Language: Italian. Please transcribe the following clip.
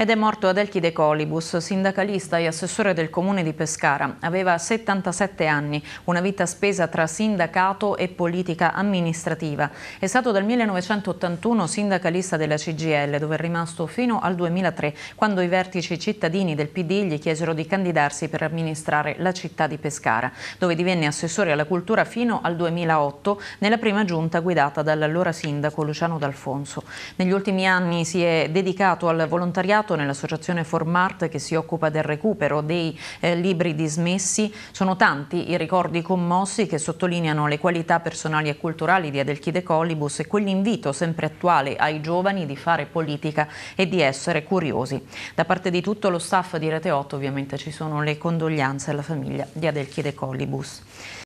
ed è morto Adelchi De Colibus, sindacalista e assessore del comune di Pescara. Aveva 77 anni, una vita spesa tra sindacato e politica amministrativa. È stato dal 1981 sindacalista della CGL, dove è rimasto fino al 2003, quando i vertici cittadini del PD gli chiesero di candidarsi per amministrare la città di Pescara, dove divenne assessore alla cultura fino al 2008 nella prima giunta guidata dall'allora sindaco Luciano D'Alfonso. Negli ultimi anni si è dedicato al volontariato collaborato nell'associazione Formart che si occupa del recupero dei eh, libri dismessi. Sono tanti i ricordi commossi che sottolineano le qualità personali e culturali di Adelchi De Colibus e quell'invito sempre attuale ai giovani di fare politica e di essere curiosi. Da parte di tutto lo staff di Rete 8 ovviamente ci sono le condoglianze alla famiglia di Adelchi De Colibus.